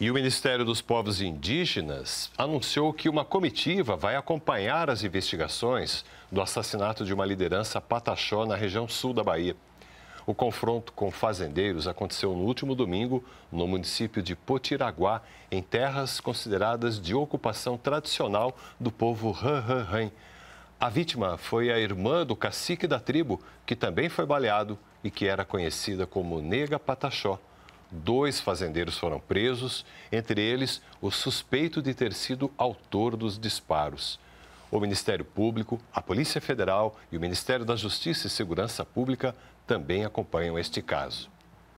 E o Ministério dos Povos Indígenas anunciou que uma comitiva vai acompanhar as investigações do assassinato de uma liderança pataxó na região sul da Bahia. O confronto com fazendeiros aconteceu no último domingo no município de Potiraguá, em terras consideradas de ocupação tradicional do povo Han A vítima foi a irmã do cacique da tribo, que também foi baleado e que era conhecida como Nega Pataxó. Dois fazendeiros foram presos, entre eles o suspeito de ter sido autor dos disparos. O Ministério Público, a Polícia Federal e o Ministério da Justiça e Segurança Pública também acompanham este caso.